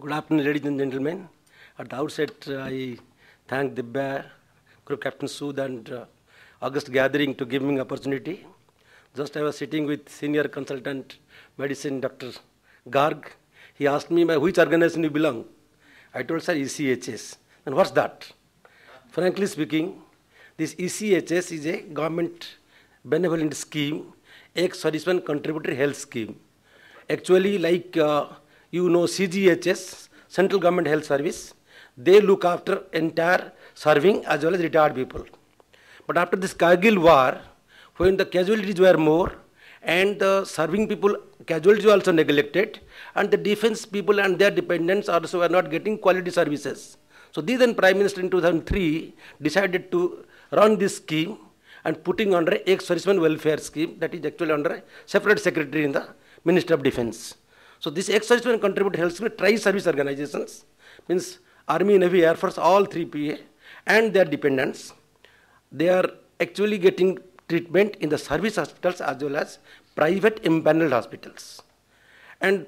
Good afternoon, ladies and gentlemen. At the outset, I thank the Bear, Group Captain Sood, and uh, August Gathering to give me opportunity. Just I was sitting with senior consultant medicine, Dr. Garg. He asked me, which organization you belong? I told, sir, ECHS. And what's that? Frankly speaking, this ECHS is a government benevolent scheme, ex-serviceman contributory health scheme. Actually, like uh, you know CGHS, Central Government Health Service, they look after entire serving as well as retired people. But after this Kargil war, when the casualties were more and the serving people, casualties were also neglected and the defense people and their dependents also were not getting quality services. So these then Prime Minister in 2003 decided to run this scheme and putting under ex-serviceman welfare scheme that is actually under a separate secretary in the Ministry of Defense. So this exercise will contribute helps me try service organizations, means Army, Navy, Air Force, all three PA and their dependents. They are actually getting treatment in the service hospitals as well as private impaneled hospitals. And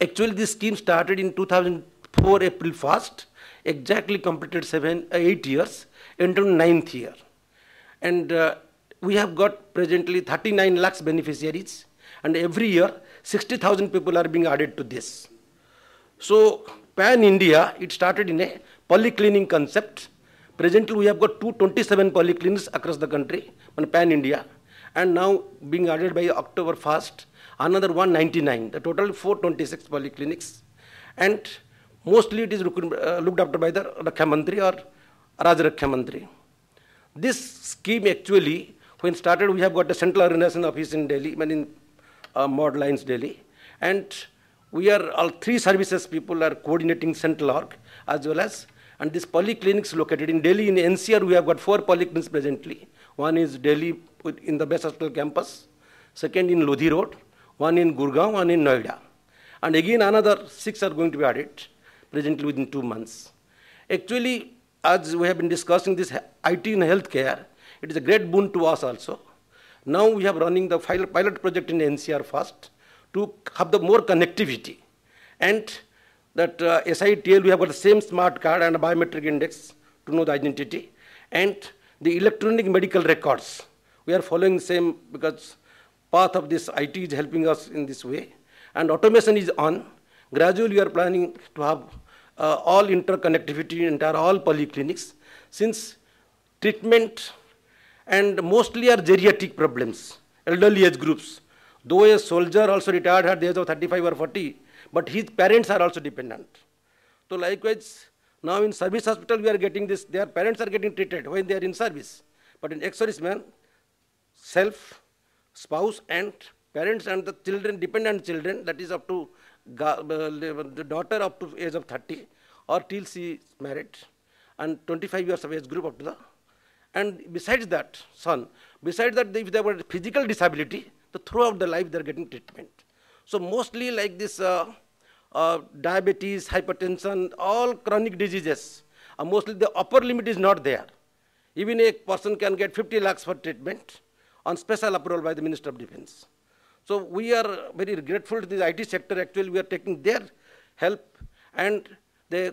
actually this scheme started in 2004 April 1st, exactly completed seven, eight years, into ninth year. And uh, we have got presently 39 lakhs beneficiaries and every year 60,000 people are being added to this. So pan-India, it started in a polyclinic concept. Presently, we have got 227 polyclinics across the country, pan-India. And now being added by October 1st, another 199, the total 426 polyclinics. And mostly it is uh, looked after by the Rakha Mantri or Raj Rakha Mantri. This scheme actually, when started, we have got a central organization office in Delhi, I mean uh, Mod Lines daily, And we are, all three services people are coordinating central org as well as, and this polyclinics located in Delhi, in NCR, we have got four polyclinics presently. One is Delhi in the best hospital campus, second in Lodhi Road, one in Gurgaon, one in Noida. And again, another six are going to be added presently within two months. Actually, as we have been discussing this IT in healthcare, it is a great boon to us also. Now we have running the pilot project in NCR first to have the more connectivity. And that uh, SITL, we have got the same smart card and biometric index to know the identity. And the electronic medical records, we are following the same because path of this IT is helping us in this way. And automation is on. Gradually, we are planning to have uh, all interconnectivity in entire all polyclinics. Since treatment and mostly are geriatric problems, elderly age groups. Though a soldier also retired at the age of 35 or 40, but his parents are also dependent. So likewise, now in service hospital we are getting this, their parents are getting treated when they are in service. But in ex-service man, self, spouse and parents and the children, dependent children, that is up to uh, the daughter up to age of 30 or till she is married and 25 years of age group up to the and besides that, son, besides that, if they were physical disability, the throughout the life they're getting treatment. So mostly like this uh, uh, diabetes, hypertension, all chronic diseases, uh, mostly the upper limit is not there. Even a person can get 50 lakhs for treatment on special approval by the Minister of Defense. So we are very grateful to the IT sector. Actually, we are taking their help and they're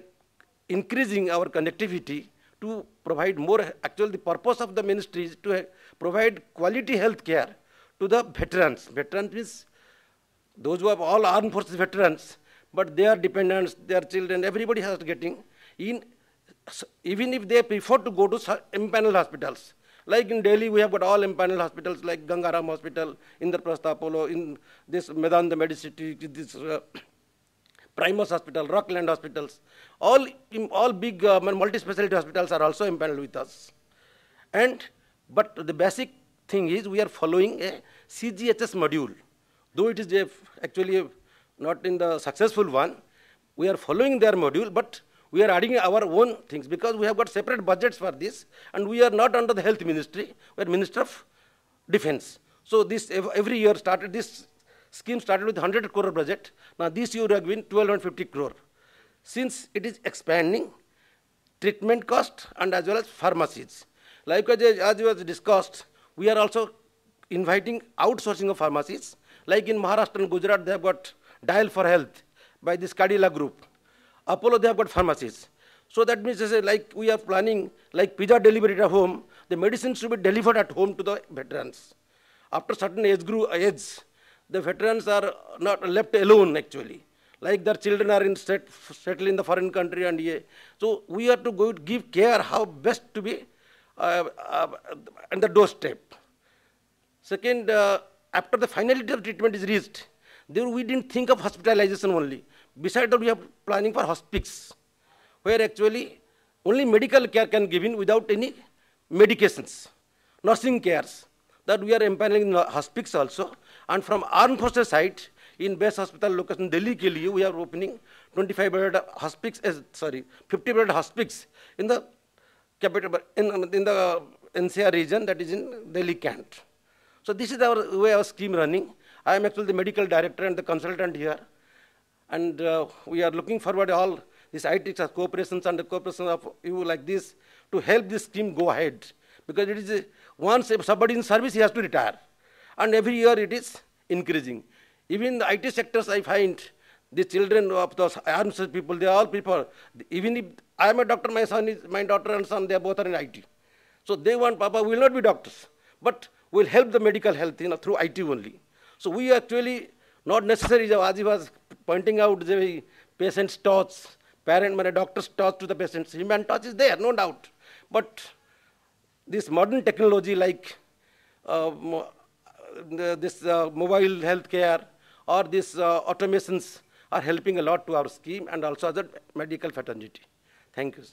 increasing our connectivity to provide more, actually the purpose of the ministry is to provide quality health care to the veterans. Veterans means those who have all armed forces veterans, but their dependents, their children, everybody has to getting in, even if they prefer to go to empaneled hospitals. Like in Delhi, we have got all empaneled hospitals like Gangaram Hospital, Indraprastha Apollo, in this Medan the Medicity, this uh, Primus Hospital, Rockland Hospitals, all, all big uh, multi-specialty hospitals are also empaneled with us. And, but the basic thing is we are following a CGHS module. Though it is a, actually not in the successful one, we are following their module, but we are adding our own things because we have got separate budgets for this and we are not under the health ministry, we are minister of defense. So this every year started, this scheme started with 100 crore budget. Now this year we have been 1250 crore. Since it is expanding, treatment cost and as well as pharmacies. Likewise, as was discussed, we are also inviting outsourcing of pharmacies. Like in Maharashtra and Gujarat, they have got Dial for Health by this Kadila group. Apollo, they have got pharmacies. So that means, like we are planning, like pizza delivery at home, the medicines should be delivered at home to the veterans. After certain age, grew, age the veterans are not left alone actually. Like their children are in set, settled in the foreign country and yeah. So we have to go give care how best to be uh, uh, on the doorstep. Second, uh, after the finality of treatment is reached, there we didn't think of hospitalization only. Besides that, we are planning for hospice, where actually only medical care can be given without any medications, nursing cares. That we are empanelling hospice also, and from armed forces side, in base hospital location Delhi ke liye, we are opening 25 bed hospice, eh, sorry, 50 bed hospice in the capital, in, in the NCR region, that is in Delhi cant. So this is our way our scheme running. I am actually the medical director and the consultant here. And uh, we are looking forward all these ITX cooperations and the cooperation of you like this to help this scheme go ahead. Because it is, a, once somebody in service, he has to retire and every year it is increasing. Even the IT sectors, I find the children of those arms people, they are all people. Even if I am a doctor, my son is, my daughter and son, they are both are in IT. So they want, Papa, we will not be doctors, but we will help the medical health you know, through IT only. So we actually, not necessary, Aji was pointing out the patient's touch, parent, my doctor's touch to the patients. Human touch is there, no doubt. But this modern technology like uh, this uh, mobile healthcare or these uh, automations are helping a lot to our scheme and also other medical fraternity. Thank you.